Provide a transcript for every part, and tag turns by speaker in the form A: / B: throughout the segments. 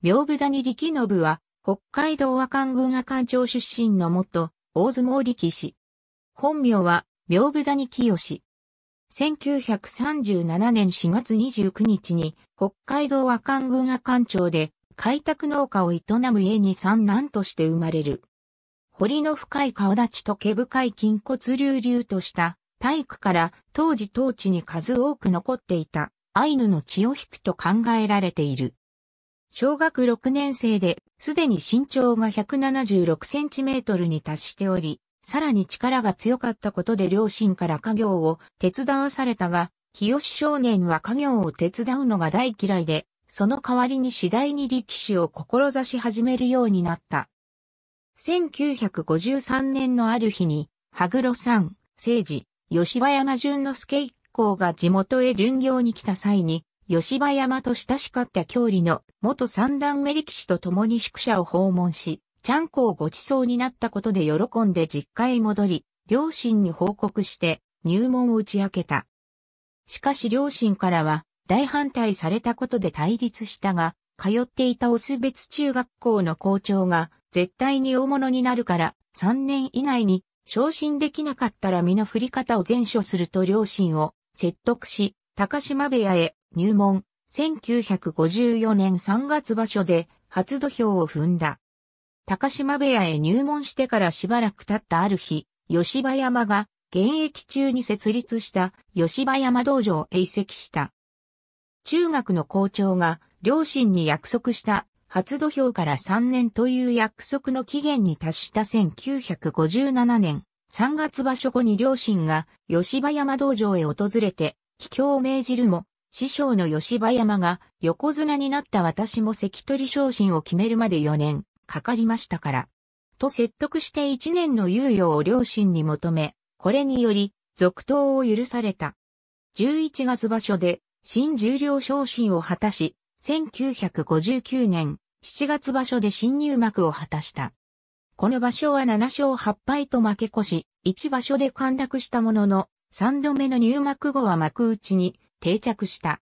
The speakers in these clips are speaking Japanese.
A: 屏武谷力信は、北海道和漢宮阿館町出身の元、大相撲力士。本名は、屏武谷清。1937年4月29日に、北海道和漢宮阿館町で、開拓農家を営む家に三男として生まれる。堀の深い顔立ちと毛深い筋骨隆々とした体育から当時当地に数多く残っていたアイヌの血を引くと考えられている。小学6年生で、すでに身長が176センチメートルに達しており、さらに力が強かったことで両親から家業を手伝わされたが、清少年は家業を手伝うのが大嫌いで、その代わりに次第に力士を志し始めるようになった。1953年のある日に、羽黒さん、聖治、吉羽山淳之介一行が地元へ巡業に来た際に、吉羽山と親しかった郷里の元三段目力士と共に宿舎を訪問し、ちゃんこをご馳走になったことで喜んで実家へ戻り、両親に報告して入門を打ち明けた。しかし両親からは大反対されたことで対立したが、通っていたオス別中学校の校長が絶対に大物になるから3年以内に昇進できなかったら身の振り方を全処すると両親を説得し、高島部屋へ入門、1954年3月場所で初土俵を踏んだ。高島部屋へ入門してからしばらく経ったある日、吉羽山が現役中に設立した吉羽山道場へ移籍した。中学の校長が両親に約束した初土俵から3年という約束の期限に達した1957年3月場所後に両親が吉羽山道場へ訪れて帰郷を命じるも師匠の吉羽山が横綱になった私も関取昇進を決めるまで4年かかりましたから。と説得して1年の猶予を両親に求め、これにより続投を許された。11月場所で新十両昇進を果たし、1959年7月場所で新入幕を果たした。この場所は7勝8敗と負け越し、1場所で陥落したものの、3度目の入幕後は幕内に定着した。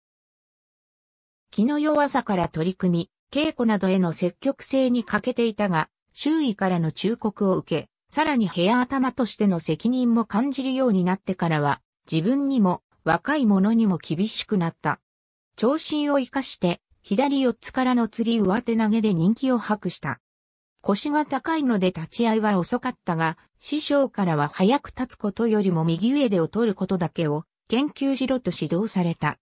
A: 気の弱さから取り組み、稽古などへの積極性に欠けていたが、周囲からの忠告を受け、さらに部屋頭としての責任も感じるようになってからは、自分にも若い者にも厳しくなった。長身を生かして、左四つからの釣り上手投げで人気を博した。腰が高いので立ち合いは遅かったが、師匠からは早く立つことよりも右上でを取ることだけを研究しろと指導された。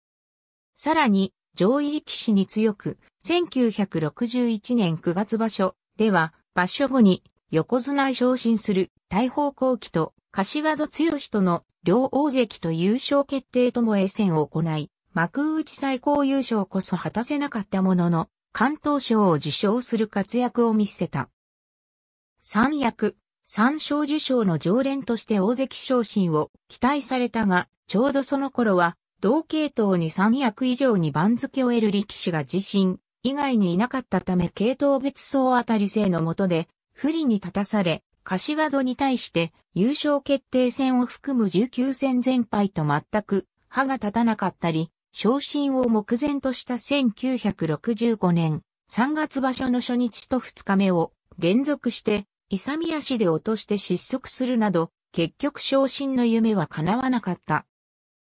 A: さらに、上位力士に強く、1961年9月場所では、場所後に横綱へ昇進する大砲後期と柏戸強との両大関と優勝決定とも衛戦を行い、幕内最高優勝こそ果たせなかったものの、関東賞を受賞する活躍を見せた。三役、三賞受賞の常連として大関昇進を期待されたが、ちょうどその頃は、同系統に3役以上に番付を得る力士が自身以外にいなかったため系統別総当たり制の下で不利に立たされ、柏戸に対して優勝決定戦を含む19戦全敗と全く歯が立たなかったり、昇進を目前とした1965年3月場所の初日と2日目を連続して勇み足で落として失速するなど、結局昇進の夢は叶わなかった。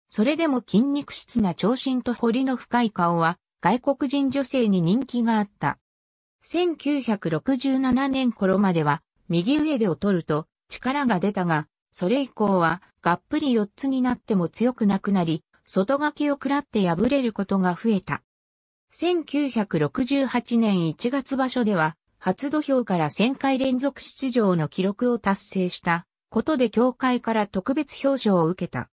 A: それでも筋肉質な長身と彫りの深い顔は、外国人女性に人気があった。1967年頃までは、右上で劣ると、力が出たが、それ以降は、がっぷり四つになっても強くなくなり、外掛けを食らって破れることが増えた。1968年1月場所では、初土俵から1000回連続出場の記録を達成したことで協会から特別表彰を受けた。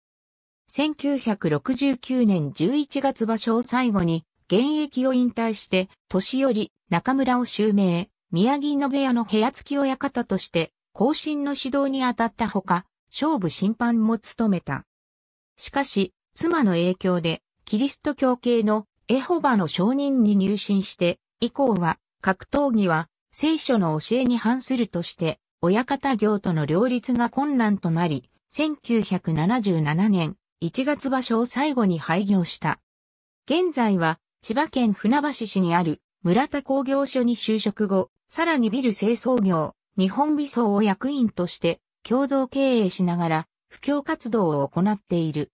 A: 1969年11月場所を最後に現役を引退して、年寄り中村を襲名、宮城野部屋の部屋付き親方として後進の指導に当たったほか、勝負審判も務めた。しかし、妻の影響で、キリスト教系のエホバの証人に入信して、以降は、格闘技は聖書の教えに反するとして、親方業との両立が困難となり、1977年1月場所を最後に廃業した。現在は千葉県船橋市にある村田工業所に就職後、さらにビル清掃業、日本美装を役員として共同経営しながら布教活動を行っている。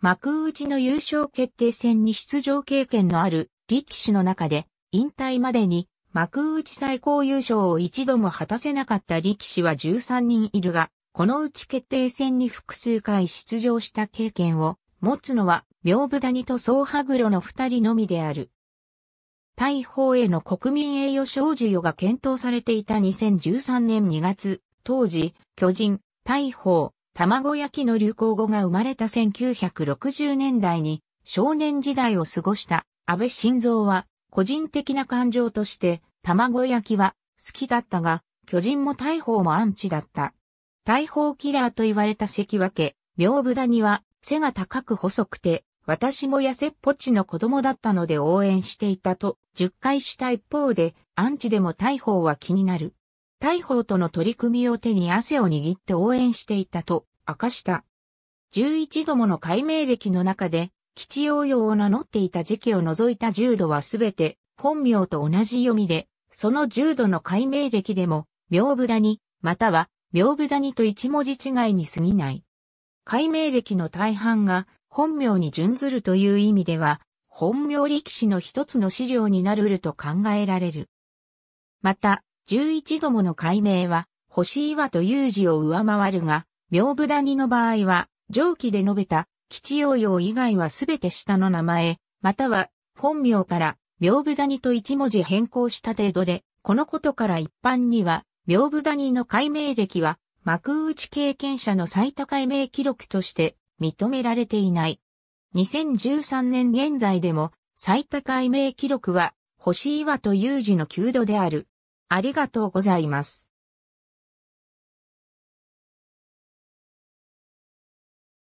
A: 幕内の優勝決定戦に出場経験のある力士の中で引退までに幕内最高優勝を一度も果たせなかった力士は13人いるが、このうち決定戦に複数回出場した経験を持つのは、妙武谷と総羽黒の二人のみである。大砲への国民栄誉賞授与が検討されていた2013年2月、当時、巨人、大砲、卵焼きの流行語が生まれた1960年代に少年時代を過ごした安倍晋三は個人的な感情として、卵焼きは好きだったが、巨人も大砲もアンチだった。大砲キラーと言われた関脇、妙武谷は背が高く細くて、私も痩せっぽちの子供だったので応援していたと、10回した一方で、アンチでも大砲は気になる。大砲との取り組みを手に汗を握って応援していたと、明かした。11度もの解明歴の中で、吉陽用を名乗っていた時期を除いた重度はすべて本名と同じ読みで、その重度の解明歴でも、名武谷、または名武谷と一文字違いに過ぎない。解明歴の大半が本名に準ずるという意味では、本名力士の一つの資料になると考えられる。また、11度もの解明は、星岩という字を上回るが、名武谷の場合は、上記で述べた吉陽陽以外はすべて下の名前、または本名から屏風谷と一文字変更した程度で、このことから一般には、屏風谷の解明歴は、幕内経験者の最多解明記録として認められていない。2013年現在でも、最多解明記録は、星岩と有事の旧度である。ありがとうございます。